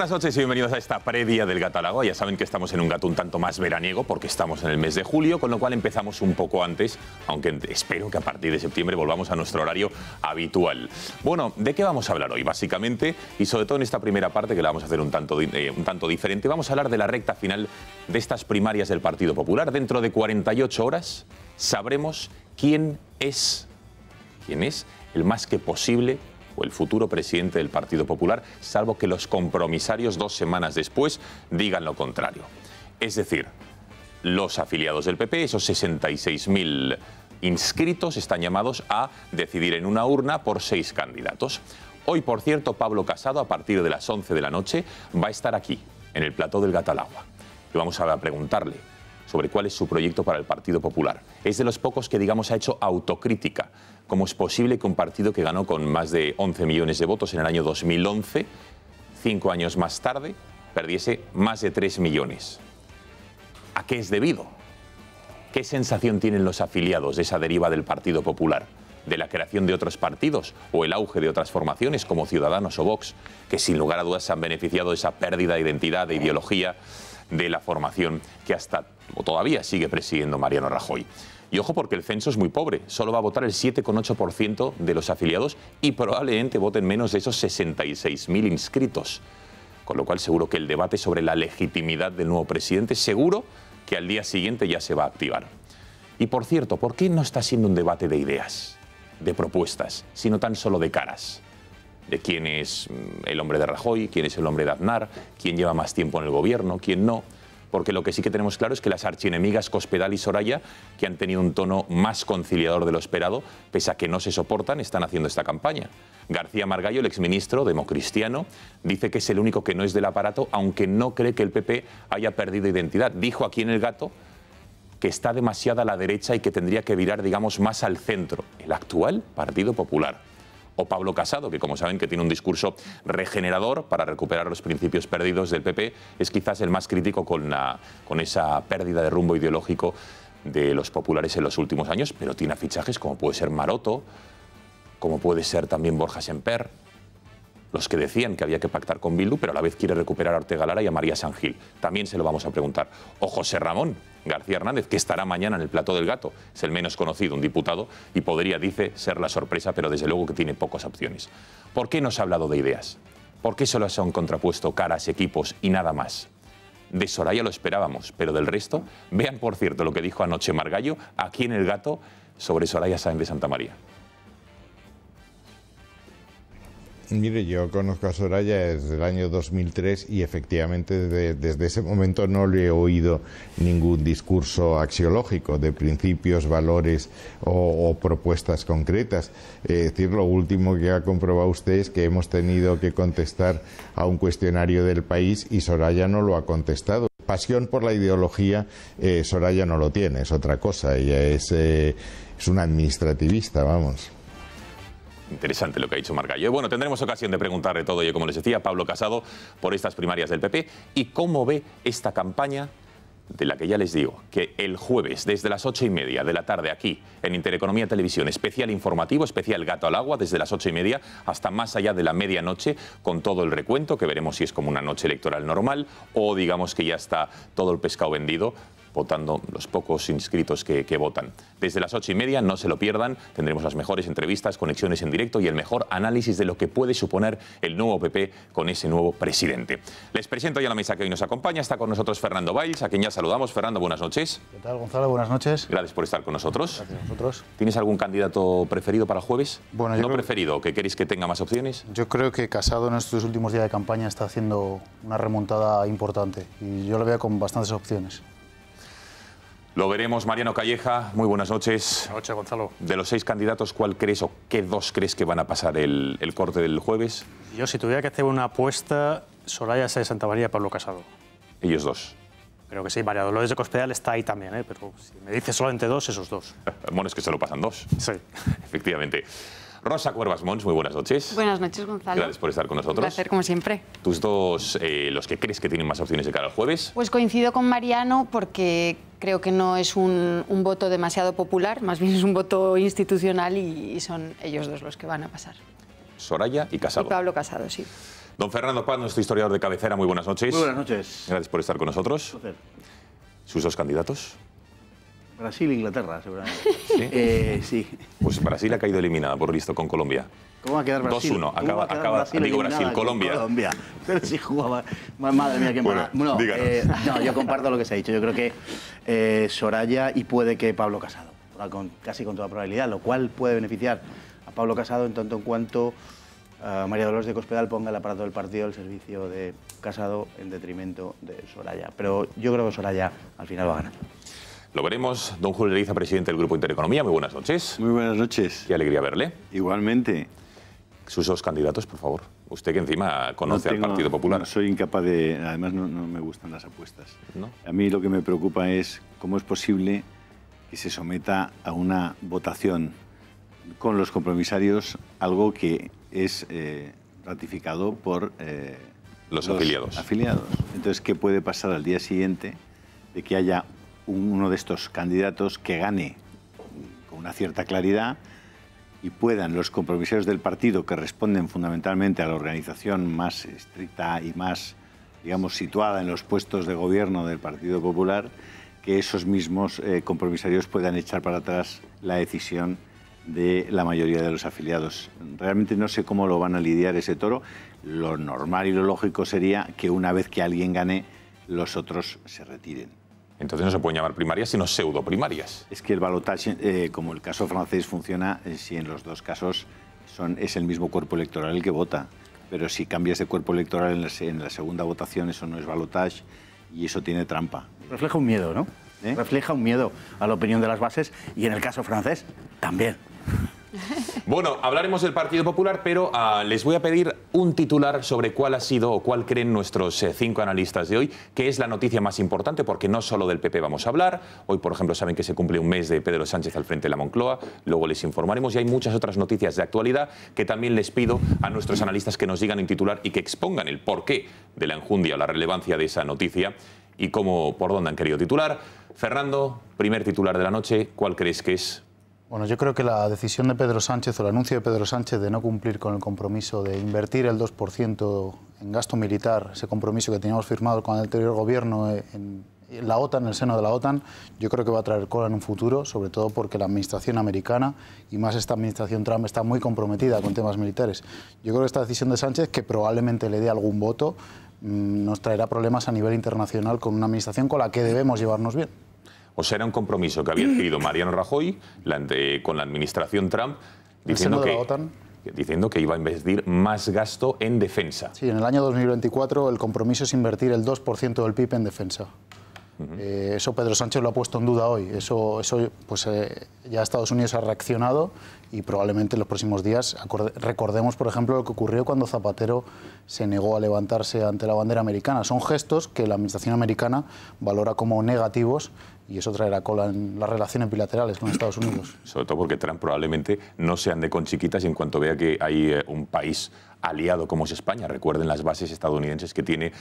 buenas noches y bienvenidos a esta previa del Gatalago. Ya saben que estamos en un gato un tanto más veraniego porque estamos en el mes de julio, con lo cual empezamos un poco antes, aunque espero que a partir de septiembre volvamos a nuestro horario habitual. Bueno, ¿de qué vamos a hablar hoy? Básicamente, y sobre todo en esta primera parte que la vamos a hacer un tanto, eh, un tanto diferente, vamos a hablar de la recta final de estas primarias del Partido Popular. Dentro de 48 horas sabremos quién es, quién es el más que posible o el futuro presidente del Partido Popular, salvo que los compromisarios dos semanas después digan lo contrario. Es decir, los afiliados del PP, esos 66.000 inscritos, están llamados a decidir en una urna por seis candidatos. Hoy, por cierto, Pablo Casado, a partir de las 11 de la noche, va a estar aquí, en el plató del Gatalagua. Y vamos a preguntarle sobre cuál es su proyecto para el Partido Popular. Es de los pocos que, digamos, ha hecho autocrítica cómo es posible que un partido que ganó con más de 11 millones de votos en el año 2011, cinco años más tarde, perdiese más de 3 millones. ¿A qué es debido? ¿Qué sensación tienen los afiliados de esa deriva del Partido Popular? de la creación de otros partidos o el auge de otras formaciones como Ciudadanos o Vox, que sin lugar a dudas se han beneficiado de esa pérdida de identidad, de ideología de la formación que hasta o todavía sigue presidiendo Mariano Rajoy. Y ojo porque el censo es muy pobre, solo va a votar el 7,8% de los afiliados y probablemente voten menos de esos 66.000 inscritos. Con lo cual seguro que el debate sobre la legitimidad del nuevo presidente seguro que al día siguiente ya se va a activar. Y por cierto, ¿por qué no está siendo un debate de ideas, de propuestas, sino tan solo de caras? de quién es mm, el hombre de Rajoy, quién es el hombre de Aznar, quién lleva más tiempo en el gobierno, quién no porque lo que sí que tenemos claro es que las archienemigas Cospedal y Soraya, que han tenido un tono más conciliador de lo esperado, pese a que no se soportan, están haciendo esta campaña. García Margallo, el exministro democristiano, dice que es el único que no es del aparato, aunque no cree que el PP haya perdido identidad. Dijo aquí en El Gato que está demasiado a la derecha y que tendría que virar, digamos, más al centro, el actual Partido Popular o Pablo Casado, que como saben que tiene un discurso regenerador para recuperar los principios perdidos del PP, es quizás el más crítico con, con esa pérdida de rumbo ideológico de los populares en los últimos años, pero tiene fichajes como puede ser Maroto, como puede ser también Borja Semper, los que decían que había que pactar con Bildu, pero a la vez quiere recuperar a Ortega Lara y a María San Gil. También se lo vamos a preguntar. O José Ramón García Hernández, que estará mañana en el plato del gato, es el menos conocido, un diputado, y podría, dice, ser la sorpresa, pero desde luego que tiene pocas opciones. ¿Por qué no se ha hablado de ideas? ¿Por qué solo se han contrapuesto caras, equipos y nada más? De Soraya lo esperábamos, pero del resto, vean por cierto lo que dijo anoche Margallo aquí en El Gato sobre Soraya Sáenz de Santa María. Mire, yo conozco a Soraya desde el año 2003 y efectivamente desde, ese momento no le he oído ningún discurso axiológico de principios, valores o, propuestas concretas. es decir, lo último que ha comprobado usted es que hemos tenido que contestar a un cuestionario del país y Soraya no lo ha contestado pasión por la ideología eh, Soraya no lo tiene, es otra cosa, ella es, eh, es una administrativista, vamos. Interesante lo que ha dicho Margallo. Bueno, tendremos ocasión de preguntarle todo ello, como les decía, Pablo Casado, por estas primarias del PP y cómo ve esta campaña de la que ya les digo, que el jueves, desde las ocho y media de la tarde, aquí, en Intereconomía Televisión, especial informativo, especial Gato al Agua, desde las ocho y media hasta más allá de la medianoche, con todo el recuento, que veremos si es como una noche electoral normal o digamos que ya está todo el pescado vendido votando los pocos inscritos que, votan. Desde las ocho y media, no se lo pierdan, tendremos las mejores entrevistas, conexiones en directo y el mejor análisis de lo que puede suponer el nuevo PP con ese nuevo presidente. Les presento ya la mesa que hoy nos acompaña. Está con nosotros Fernando Valls, a quien ya saludamos. Fernando, buenas noches. ¿Qué tal, Gonzalo? Buenas noches. Gracias por estar con nosotros. Gracias a nosotros. ¿Tienes algún candidato preferido para jueves? Bueno, yo no preferido, que queréis que tenga más opciones. Yo creo que Casado en estos últimos días de campaña está haciendo una remontada importante y yo lo veo con bastantes opciones. Lo veremos, Mariano Calleja. Muy buenas noches. Buenas noches, Gonzalo. De los seis candidatos, ¿cuál crees o qué dos crees que van a pasar el, corte del jueves? Yo, si tuviera que hacer una apuesta, Soraya de Santa María y Pablo Casado. Ellos dos. Creo que sí, María Dolores de Cospedal está ahí también, ¿eh? pero si me dices solamente dos, esos dos. Mones es que solo pasan dos. Sí. Efectivamente. Rosa Cuervas Mons, muy buenas noches. Buenas noches, Gonzalo. Gracias por estar con nosotros. Un placer, como siempre. ¿Tus dos, eh, los que crees que tienen más opciones de cara al jueves? Pues coincido con Mariano porque creo que no es un, voto demasiado popular, más bien es un voto institucional y, son ellos dos los que van a pasar. Soraya y Casado. Pablo Casado, sí. Don Fernando Paz, nuestro historiador de cabecera, muy buenas noches. Muy buenas noches. Gracias por estar con nosotros. Sus dos candidatos. Brasil e Inglaterra, seguramente. ¿Sí? Eh, ¿Sí? Pues Brasil ha caído eliminada por listo con Colombia. ¿Cómo va a quedar Brasil? 2-1. Acaba, acaba digo Brasil, Colombia. Pero si jugaba. Madre mía, qué bueno, no, eh, no, yo comparto lo que se ha dicho. Yo creo que eh, Soraya y puede que Pablo Casado. casi con toda probabilidad, lo cual puede beneficiar a Pablo Casado en tanto en cuanto eh, María Dolores de Cospedal ponga el aparato del partido el servicio de Casado en detrimento de Soraya. Pero yo creo que Soraya al final va a ganar. Lo veremos. Don Julio Leiza, presidente del Grupo Intereconomía, muy buenas noches. Muy buenas noches. Qué alegría verle. Igualmente. Sus dos candidatos, por favor. Usted que encima conoce al Partido Popular. No, soy incapaz de... Además, no, me gustan las apuestas. A mí lo que me preocupa es cómo es posible que se someta a una votación con los compromisarios algo que es eh, ratificado por eh, los, los afiliados. afiliados. Entonces, ¿qué puede pasar al día siguiente de que haya uno de estos candidatos que gane con una cierta claridad y puedan los compromisarios del partido, que responden fundamentalmente a la organización más estricta y más, digamos, situada en los puestos de gobierno del Partido Popular, que esos mismos eh, compromisarios puedan echar para atrás la decisión de la mayoría de los afiliados. Realmente no sé cómo lo van a lidiar ese toro. Lo normal y lo lógico sería que una vez que alguien gane, los otros se retiren. Entonces no se pueden llamar primarias, sino pseudoprimarias. Es que el balotaje, eh, como el caso francés, funciona eh, si en los dos casos son, es el mismo cuerpo electoral el que vota. Pero si cambias de cuerpo electoral en la, segunda votación, eso no es balotaje y eso tiene trampa. Refleja un miedo, ¿no? ¿Eh? Refleja un miedo a la opinión de las bases y en el caso francés también. Bueno, hablaremos del Partido Popular, pero ah, les voy a pedir un titular sobre cuál ha sido o cuál creen nuestros eh, cinco analistas de hoy, que es la noticia más importante, porque no solo del PP vamos a hablar. Hoy, por ejemplo, saben que se cumple un mes de Pedro Sánchez al frente de la Moncloa, luego les informaremos y hay muchas otras noticias de actualidad que también les pido a nuestros analistas que nos digan en titular y que expongan el porqué de la enjundia o la relevancia de esa noticia y cómo, por dónde han querido titular. Fernando, primer titular de la noche, ¿cuál crees que es bueno, yo creo que la decisión de Pedro Sánchez o el anuncio de Pedro Sánchez de no cumplir con el compromiso de invertir el 2% en gasto militar, ese compromiso que teníamos firmado con el anterior gobierno en la OTAN, en el seno de la OTAN, yo creo que va a traer cola en un futuro, sobre todo porque la administración americana y más esta administración Trump está muy comprometida con temas militares. Yo creo que esta decisión de Sánchez, que probablemente le dé algún voto, mm, nos traerá problemas a nivel internacional con una administración con la que debemos llevarnos bien. O pues sea, era un compromiso que había adquirido Mariano Rajoy con la administración Trump diciendo que iba a invertir más gasto en defensa. Sí, en el año 2024 el compromiso es invertir el 2% del PIB en defensa. Eh, eso Pedro Sánchez lo ha puesto en duda hoy. Eso, pues eh, ya Estados Unidos ha reaccionado y probablemente en los próximos días recordemos, por ejemplo, lo que ocurrió cuando Zapatero se negó a levantarse ante la bandera americana. Son gestos que la administración americana valora como negativos y eso traerá cola en las relaciones bilaterales con Estados Unidos. Sobre todo porque Trump probablemente no se ande con chiquitas en cuanto vea que hay eh, un país aliado como es España. Recuerden las bases estadounidenses que tiene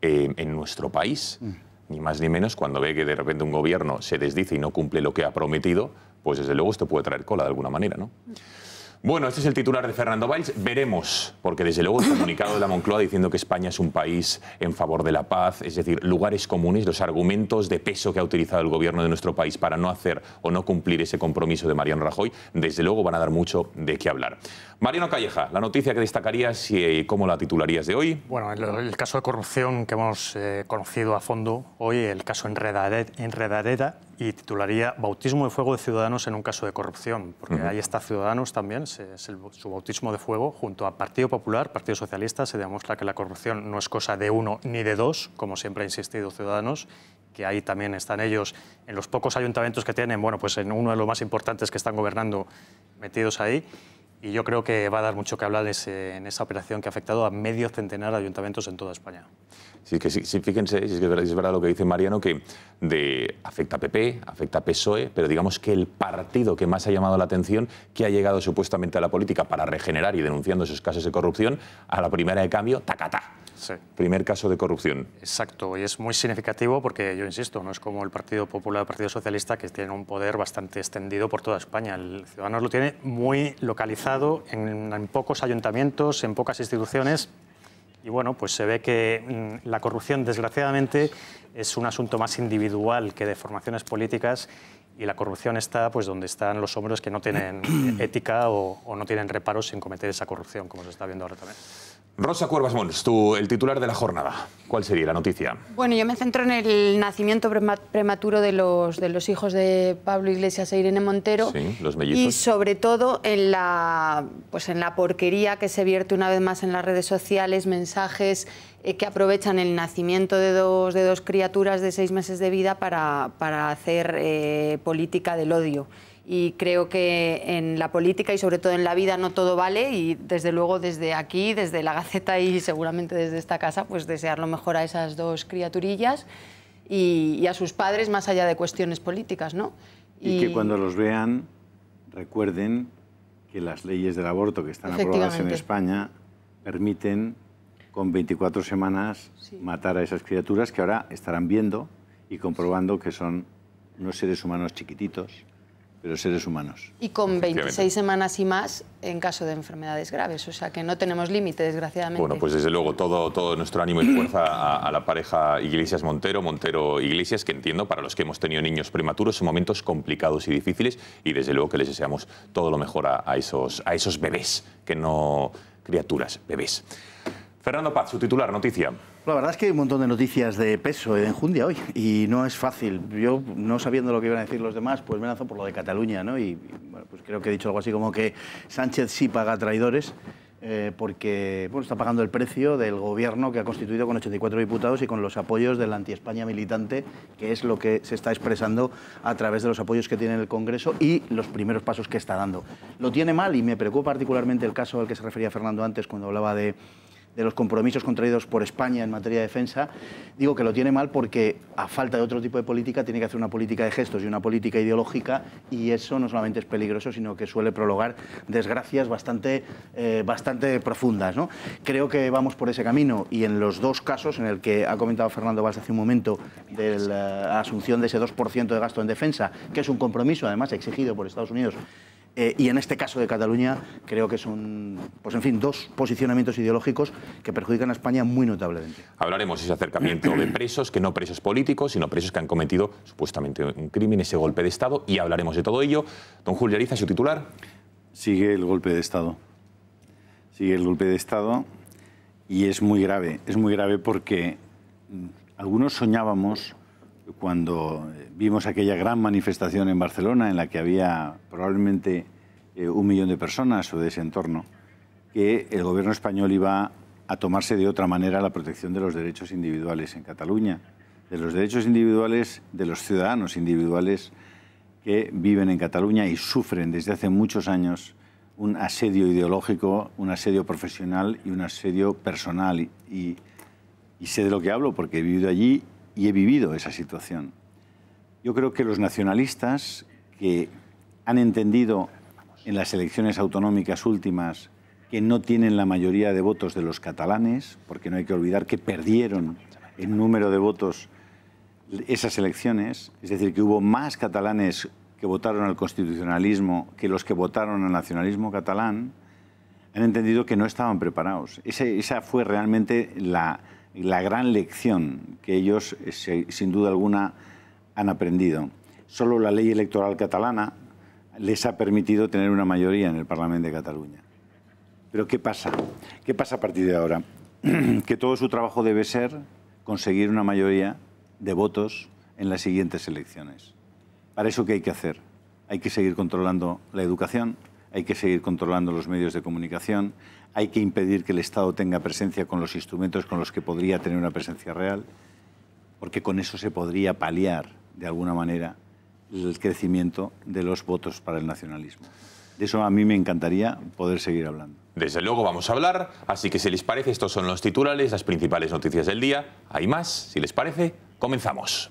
en nuestro país. Mm ni más ni menos, cuando ve que de repente un gobierno se desdice y no cumple lo que ha prometido, pues desde luego esto puede traer cola de alguna manera, ¿no? Bueno, este es el titular de Fernando Valls. Veremos, porque desde luego el comunicado de la Moncloa diciendo que España es un país en favor de la paz, es decir, lugares comunes, los argumentos de peso que ha utilizado el gobierno de nuestro país para no hacer o no cumplir ese compromiso de Mariano Rajoy, desde luego van a dar mucho de qué hablar. Mariano Calleja, la noticia que destacarías y eh, cómo la titularías de hoy. Bueno, el, caso de corrupción que hemos eh, conocido a fondo hoy, el caso enredadera y titularía Bautismo de Fuego de Ciudadanos en un caso de corrupción, porque ahí está Ciudadanos también, es su bautismo de fuego, junto a Partido Popular, Partido Socialista, se demuestra que la corrupción no es cosa de uno ni de dos, como siempre ha insistido Ciudadanos, que ahí también están ellos, en los pocos ayuntamientos que tienen, bueno, pues en uno de los más importantes que están gobernando, metidos ahí. Y yo creo que va a dar mucho que hablar en esa operación que ha afectado a medio centenar de ayuntamientos en toda España. Sí, que fíjense, es, que verdad, lo que dice Mariano, que afecta a PP, afecta a PSOE, pero digamos que el partido que más ha llamado la atención, que ha llegado supuestamente a la política para regenerar y denunciando esos casos de corrupción, a la primera de cambio, tacatá. Sí. Primer caso de corrupción. Exacto, y es muy significativo porque, yo insisto, no es como el Partido Popular, el Partido Socialista, que tiene un poder bastante extendido por toda España. El Ciudadanos lo tiene muy localizado en, pocos ayuntamientos, en pocas instituciones, y bueno, pues se ve que mm, la corrupción, desgraciadamente, es un asunto más individual que de formaciones políticas y la corrupción está pues donde están los hombres que no tienen ética o, o no tienen reparos en cometer esa corrupción, como se está viendo ahora también. Rosa Cuervas Mons, tú, el titular de la jornada. ¿Cuál sería la noticia? Bueno, yo me centro en el nacimiento prematuro de los, de los hijos de Pablo Iglesias e Irene Montero. Sí, los mellizos. Y sobre todo en la, pues en la porquería que se vierte una vez más en las redes sociales, mensajes eh, que aprovechan el nacimiento de dos, de dos criaturas de seis meses de vida para, hacer eh, política del odio y creo que en la política y sobre todo en la vida no todo vale y desde luego desde aquí, desde la Gaceta y seguramente desde esta casa, pues desear lo mejor a esas dos criaturillas y, a sus padres más allá de cuestiones políticas, ¿no? Y, que cuando los vean recuerden que las leyes del aborto que están aprobadas en España permiten con 24 semanas matar a esas criaturas que ahora estarán viendo y comprobando que son unos seres humanos chiquititos los seres humanos. Y con 26 semanas y más en caso de enfermedades graves, o sea que no tenemos límite, desgraciadamente. Bueno, pues desde luego todo, todo nuestro ánimo y fuerza a, la pareja Iglesias-Montero, Montero-Iglesias, que entiendo para los que hemos tenido niños prematuros son momentos complicados y difíciles y desde luego que les deseamos todo lo mejor a, a esos, a esos bebés, que no criaturas, bebés. Fernando Paz, su titular, noticia. La verdad es que hay un montón de noticias de peso en Jundia hoy y no es fácil. Yo, no sabiendo lo que iban a decir los demás, pues me lanzo por lo de Cataluña, ¿no? Y, pues creo que he dicho algo así como que Sánchez sí paga traidores. Eh, porque bueno, está pagando el precio del gobierno que ha constituido con 84 diputados y con los apoyos del anti-España militante, que es lo que se está expresando a través de los apoyos que tiene el Congreso y los primeros pasos que está dando. Lo tiene mal y me preocupa particularmente el caso al que se refería Fernando antes cuando hablaba de de los compromisos contraídos por España en materia de defensa, digo que lo tiene mal porque a falta de otro tipo de política tiene que hacer una política de gestos y una política ideológica y eso no solamente es peligroso, sino que suele prologar desgracias bastante, eh, bastante profundas. ¿no? Creo que vamos por ese camino y en los dos casos, en el que ha comentado Fernando Valls hace un momento de la asunción de ese 2% de gasto en defensa, que es un compromiso además exigido por Estados Unidos eh, y en este caso de Cataluña creo que son, pues en fin, dos posicionamientos ideológicos que perjudican a España muy notablemente. Hablaremos de ese acercamiento de presos, que no presos políticos, sino presos que han cometido supuestamente un crimen, ese golpe de Estado, y hablaremos de todo ello. Don Julio Ariza, su titular. Sigue el golpe de Estado. Sigue el golpe de Estado y es muy grave. Es muy grave porque algunos soñábamos cuando eh, vimos aquella gran manifestación en Barcelona en la que había probablemente eh, un millón de personas o de ese entorno, que el gobierno español iba a tomarse de otra manera la protección de los derechos individuales en Cataluña, de los derechos individuales de los ciudadanos individuales que viven en Cataluña y sufren desde hace muchos años un asedio ideológico, un asedio profesional y un asedio personal. y sé de lo que hablo porque he vivido allí y he vivido esa situación. Yo creo que los nacionalistas que han entendido en las elecciones autonómicas últimas que no tienen la mayoría de votos de los catalanes, porque no hay que olvidar que perdieron en número de votos esas elecciones, es decir, que hubo más catalanes que votaron al constitucionalismo que los que votaron al nacionalismo catalán, han entendido que no estaban preparados. esa fue realmente la, la gran lección que ellos, eh, sin duda alguna, han aprendido. Solo la ley electoral catalana les ha permitido tener una mayoría en el Parlamento de Cataluña. Pero ¿qué pasa? ¿Qué pasa a partir de ahora? que todo su trabajo debe ser conseguir una mayoría de votos en las siguientes elecciones. Para eso, ¿qué hay que hacer? Hay que seguir controlando la educación, hay que seguir controlando los medios de comunicación, hay que impedir que el Estado tenga presencia con los instrumentos con los que podría tener una presencia real, porque con eso se podría paliar, de alguna manera, el crecimiento de los votos para el nacionalismo. De eso a mí me encantaría poder seguir hablando. Desde luego vamos a hablar, así que si les parece, estos son los titulares, las principales noticias del día. Hay más, si les parece, comenzamos.